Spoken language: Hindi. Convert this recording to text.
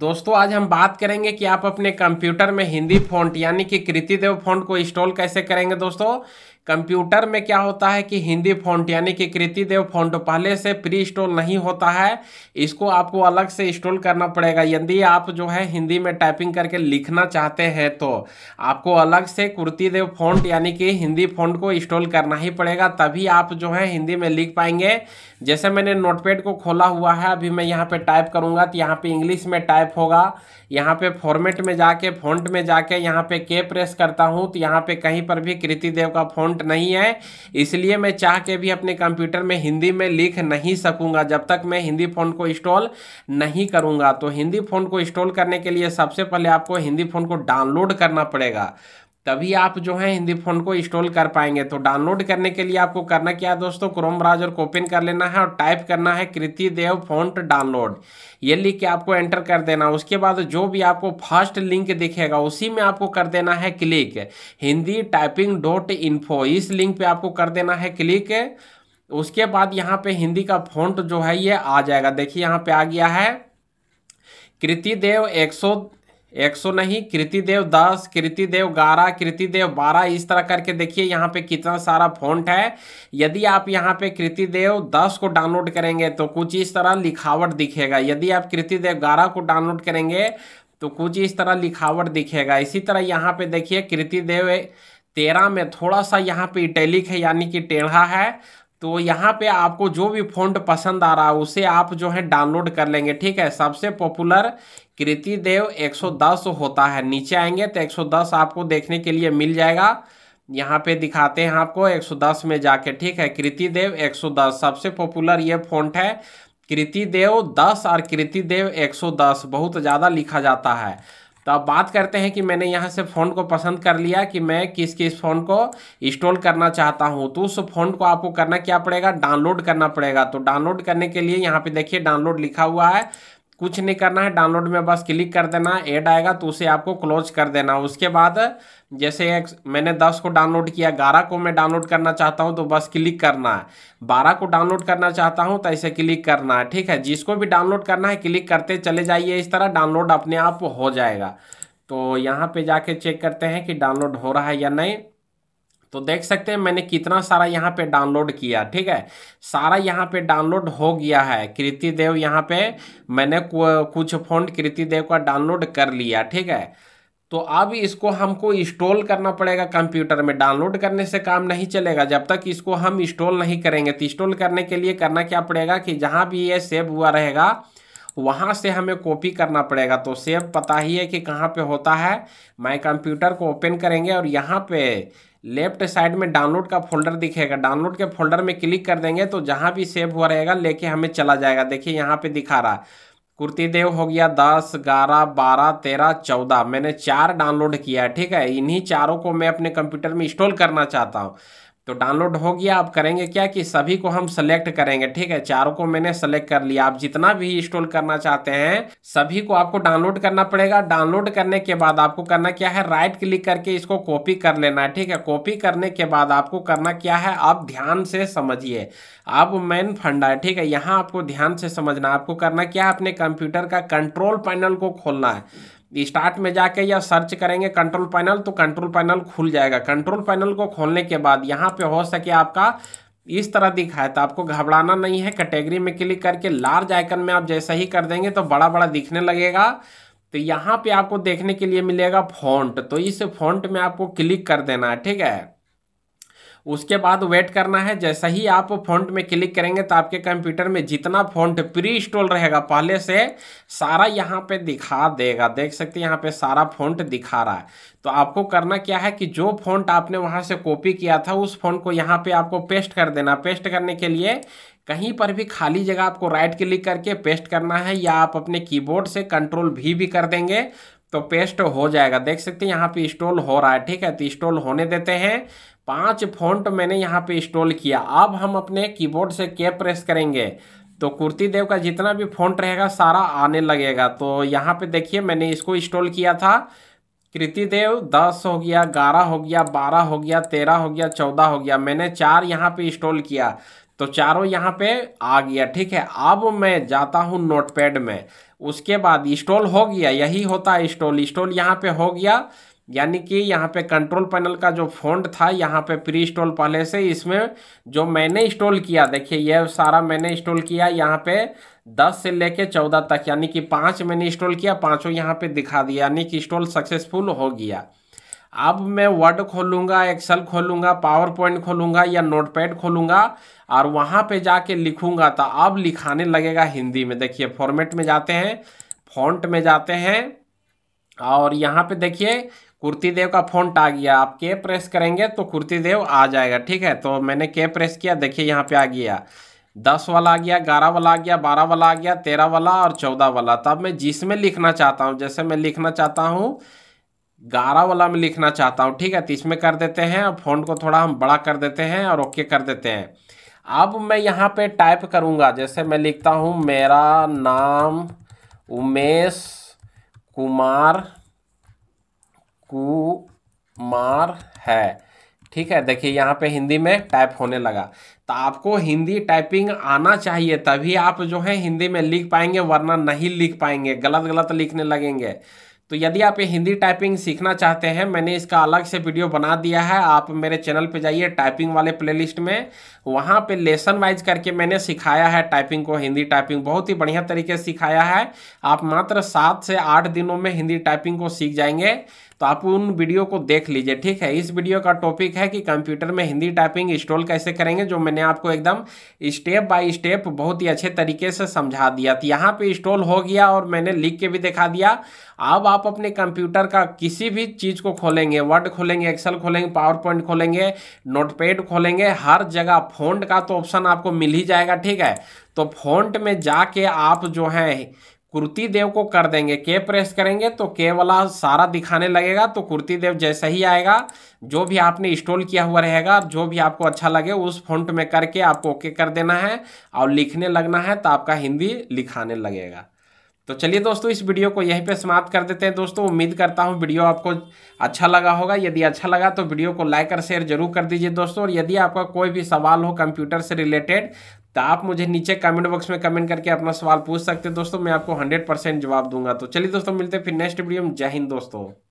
दोस्तों आज हम बात करेंगे कि आप अपने कंप्यूटर में हिंदी फॉन्ट यानी कि कृति देव फॉन्ट को इंस्टॉल कैसे करेंगे दोस्तों कंप्यूटर में क्या होता है कि हिंदी फॉन्ट यानी कि कृति देव फॉन्ट पहले से प्री इंस्टॉल नहीं होता है इसको आपको अलग से इंस्टॉल करना पड़ेगा यदि आप जो है हिंदी में टाइपिंग करके लिखना चाहते हैं तो आपको अलग से कृति देव फॉन्ट यानी कि हिंदी फॉन्ट को इंस्टॉल करना ही पड़ेगा तभी आप जो है हिंदी में लिख पाएंगे जैसे मैंने नोटपैड को खोला हुआ है अभी मैं यहाँ पर टाइप करूँगा तो यहाँ पर इंग्लिश में टाइप टाइप होगा यहाँ पे फॉर्मेट में जाके फॉन्ट में जाके यहाँ पे के प्रेस करता हूँ तो यहाँ पे कहीं पर भी कृति देव का फॉन्ट नहीं है इसलिए मैं चाह के भी अपने कंप्यूटर में हिंदी में लिख नहीं सकूँगा जब तक मैं हिंदी फोन को इंस्टॉल नहीं करूँगा तो हिंदी फोन को इंस्टॉल करने के लिए सबसे पहले आपको हिंदी फोन को डाउनलोड करना पड़ेगा तभी आप जो है हिंदी फोन को इंस्टॉल कर पाएंगे तो डाउनलोड करने के लिए आपको करना क्या है दोस्तों क्रोम ब्राउजर को ओपन कर लेना है और टाइप करना है कृति देव फॉन्ट डाउनलोड ये लिख के आपको एंटर कर देना उसके बाद जो भी आपको फर्स्ट लिंक दिखेगा उसी में आपको कर देना है click Hindi typing dot info इस लिंक पर आपको कर देना है क्लिक उसके बाद यहाँ पे हिंदी का फॉन्ट जो है ये आ जाएगा देखिए यहाँ पे आ गया है कृति देव एक सौ 100 नहीं कृतिदेव 10 कृतिदेव 11 कृतिदेव 12 इस तरह करके देखिए यहाँ पे कितना सारा फॉन्ट है यदि आप यहाँ पे कृतिदेव 10 को डाउनलोड करेंगे तो कुछ इस तरह लिखावट दिखेगा यदि आप कृतिदेव 11 को डाउनलोड करेंगे तो कुछ इस तरह लिखावट दिखेगा इसी तरह यहाँ पे देखिए कृतिदेव तेरह में थोड़ा सा यहाँ पे इटैलिक है यानी कि टेढ़ा है तो यहाँ पे आपको जो भी फॉन्ट पसंद आ रहा है उसे आप जो है डाउनलोड कर लेंगे ठीक है सबसे पॉपुलर कृति देव 110 होता है नीचे आएंगे तो 110 आपको देखने के लिए मिल जाएगा यहाँ पे दिखाते हैं आपको 110 में जाके ठीक है कृति देव 110 सबसे पॉपुलर ये फॉन्ट है कृति देव 10 और कृति देव 110 बहुत ज़्यादा लिखा जाता है तो अब बात करते हैं कि मैंने यहाँ से फ़ोन को पसंद कर लिया कि मैं किस किस फ़ोन को इंस्टॉल करना चाहता हूँ तो उस फ़ोन को आपको करना क्या पड़ेगा डाउनलोड करना पड़ेगा तो डाउनलोड करने के लिए यहाँ पे देखिए डाउनलोड लिखा हुआ है कुछ नहीं करना है डाउनलोड में बस क्लिक कर देना ऐड आएगा तो उसे आपको क्लोज कर देना उसके बाद जैसे मैंने 10 को डाउनलोड किया 11 को मैं डाउनलोड करना चाहता हूं तो बस क्लिक करना है 12 को डाउनलोड करना चाहता हूं तो ऐसे क्लिक करना है ठीक है जिसको भी डाउनलोड करना है क्लिक करते चले जाइए इस तरह डाउनलोड अपने आप हो जाएगा तो यहाँ पर जाके चेक करते हैं कि डाउनलोड हो रहा है या नहीं तो देख सकते हैं मैंने कितना सारा यहाँ पे डाउनलोड किया ठीक है सारा यहाँ पे डाउनलोड हो गया है कृति देव यहाँ पे मैंने कुछ फोन कृति देव का डाउनलोड कर लिया ठीक है तो अब इसको हमको इंस्टॉल करना पड़ेगा कंप्यूटर में डाउनलोड करने से काम नहीं चलेगा जब तक इसको हम इंस्टॉल नहीं करेंगे तो इंस्टॉल करने के लिए करना क्या पड़ेगा कि जहाँ भी ये सेव हुआ रहेगा वहाँ से हमें कॉपी करना पड़ेगा तो सेव पता ही है कि कहाँ पे होता है माई कंप्यूटर को ओपन करेंगे और यहाँ पे लेफ्ट साइड में डाउनलोड का फोल्डर दिखेगा डाउनलोड के फोल्डर में क्लिक कर देंगे तो जहाँ भी सेव हुआ रहेगा लेके हमें चला जाएगा देखिए यहाँ पर दिखा रहा है कुर्तीदेव हो गया दस ग्यारह बारह तेरह चौदह मैंने चार डाउनलोड किया है ठीक है इन्हीं चारों को मैं अपने कंप्यूटर में इंस्टॉल करना चाहता हूँ तो डाउनलोड हो गया आप करेंगे क्या कि सभी को हम सेलेक्ट करेंगे ठीक है चारों को मैंने सेलेक्ट कर लिया आप जितना भी इंस्टॉल करना चाहते हैं सभी को आपको डाउनलोड करना पड़ेगा डाउनलोड करने के बाद आपको करना क्या है राइट क्लिक करके इसको कॉपी कर लेना है ठीक है कॉपी करने के बाद आपको करना क्या है आप ध्यान से समझिए आप मेन फंडा है ठीक है यहाँ आपको ध्यान से समझना आपको करना क्या है अपने कंप्यूटर का कंट्रोल पैनल को खोलना है स्टार्ट में जाके या सर्च करेंगे कंट्रोल पैनल तो कंट्रोल पैनल खुल जाएगा कंट्रोल पैनल को खोलने के बाद यहाँ पे हो सके आपका इस तरह दिखाए तो आपको घबराना नहीं है कैटेगरी में क्लिक करके लार्ज आइकन में आप जैसा ही कर देंगे तो बड़ा बड़ा दिखने लगेगा तो यहाँ पे आपको देखने के लिए मिलेगा फॉन्ट तो इस फॉन्ट में आपको क्लिक कर देना है ठीक है उसके बाद वेट करना है जैसा ही आप फॉन्ट में क्लिक करेंगे तो आपके कंप्यूटर में जितना फॉन्ट प्री इंस्टॉल रहेगा पहले से सारा यहाँ पे दिखा देगा देख सकते हैं यहाँ पे सारा फॉन्ट दिखा रहा है तो आपको करना क्या है कि जो फॉन्ट आपने वहाँ से कॉपी किया था उस फॉन्ट को यहाँ पे आपको पेस्ट कर देना पेस्ट करने के लिए कहीं पर भी खाली जगह आपको राइट क्लिक करके पेस्ट करना है या आप अपने कीबोर्ड से कंट्रोल भी भी कर देंगे तो पेस्ट हो जाएगा देख सकते हैं यहाँ पे इंस्टॉल हो रहा है ठीक है तो इंस्टॉल होने देते हैं पांच फॉन्ट मैंने यहाँ पे इंस्टॉल किया अब हम अपने कीबोर्ड से के प्रेस करेंगे तो कुर्ती देव का जितना भी फॉन्ट रहेगा सारा आने लगेगा तो यहाँ पे देखिए मैंने इसको इंस्टॉल किया था कृति देव दस हो गया ग्यारह हो गया बारह हो गया तेरह हो गया चौदह हो गया मैंने चार यहाँ पे इंस्टॉल किया तो चारों यहाँ पे आ गया ठीक है अब मैं जाता हूँ नोटपैड में उसके बाद इंस्टॉल हो गया यही होता है इंस्टॉल इंस्टॉल यहाँ पे हो गया यानी कि यहाँ पे कंट्रोल पैनल का जो फॉन्ट था यहाँ पे प्री इंस्टॉल पहले से इसमें जो मैंने इंस्टॉल किया देखिए यह सारा मैंने इंस्टॉल किया यहाँ पे दस से लेके चौदह तक यानी कि पाँच मैंने इंस्टॉल किया पाँचों यहाँ पे दिखा दिया यानी कि इंस्टॉल सक्सेसफुल हो गया अब मैं वर्ड खोलूँगा एक्सेल खोलूँगा पावर पॉइंट खोलूँगा या पैड खोलूँगा और वहाँ पर जाके लिखूँगा तो अब लिखाने लगेगा हिंदी में देखिए फॉर्मेट में जाते हैं फॉन्ट में जाते हैं और यहाँ पे देखिए कुर्ती देव का फ़ॉन्ट आ गया आप के प्रेस करेंगे तो कुर्ती देव आ जाएगा ठीक है तो मैंने के प्रेस किया देखिए यहाँ पे आ गया दस वाला आ गया ग्यारह वाला आ गया बारह वाला आ गया तेरह वाला और चौदह वाला तब मैं जिसमें लिखना चाहता हूँ जैसे मैं लिखना चाहता हूँ ग्यारह वाला में लिखना चाहता हूँ ठीक है तो इसमें कर देते हैं और फोन को थोड़ा हम बड़ा कर देते हैं और ओके कर देते हैं अब मैं यहाँ पे टाइप करूँगा जैसे मैं लिखता हूँ मेरा नाम उमेश कुमार कुमार है ठीक है देखिए यहाँ पे हिंदी में टाइप होने लगा तो आपको हिंदी टाइपिंग आना चाहिए तभी आप जो है हिंदी में लिख पाएंगे वरना नहीं लिख पाएंगे गलत गलत लिखने लगेंगे तो यदि आप ये हिंदी टाइपिंग सीखना चाहते हैं मैंने इसका अलग से वीडियो बना दिया है आप मेरे चैनल पे जाइए टाइपिंग वाले प्लेलिस्ट में वहाँ पे लेसन वाइज करके मैंने सिखाया है टाइपिंग को हिंदी टाइपिंग बहुत ही बढ़िया तरीके से सिखाया है आप मात्र सात से आठ दिनों में हिंदी टाइपिंग को सीख जाएंगे तो आप उन वीडियो को देख लीजिए ठीक है इस वीडियो का टॉपिक है कि कंप्यूटर में हिंदी टाइपिंग इंस्टॉल कैसे करेंगे जो मैंने आपको एकदम स्टेप बाय स्टेप बहुत ही अच्छे तरीके से समझा दिया तो यहाँ पे इंस्टॉल हो गया और मैंने लिख के भी दिखा दिया अब आप अपने कंप्यूटर का किसी भी चीज़ को खोलेंगे वर्ड खोलेंगे एक्सेल खोलेंगे पावर पॉइंट खोलेंगे नोटपैड खोलेंगे हर जगह फोन का तो ऑप्शन आपको मिल ही जाएगा ठीक है तो फोन में जाके आप जो है कुर्ती देव को कर देंगे के प्रेस करेंगे तो के वाला सारा दिखाने लगेगा तो कुर्ती देव जैसा ही आएगा जो भी आपने इंस्टॉल किया हुआ रहेगा जो भी आपको अच्छा लगे उस फॉन्ट में करके आपको ओके कर देना है और लिखने लगना है तो आपका हिंदी लिखाने लगेगा तो चलिए दोस्तों इस वीडियो को यहीं पे समाप्त कर देते हैं दोस्तों उम्मीद करता हूँ वीडियो आपको अच्छा लगा होगा यदि अच्छा लगा तो वीडियो को लाइक और शेयर जरूर कर दीजिए दोस्तों और यदि आपका कोई भी सवाल हो कंप्यूटर से रिलेटेड तो आप मुझे नीचे कमेंट बॉक्स में कमेंट करके अपना सवाल पूछ सकते हैं दोस्तों मैं आपको हंड्रेड परसेंट जवाब दूंगा तो चलिए दोस्तों मिलते हैं फिर नेक्स्ट वीडियो में जय हिंद दोस्तों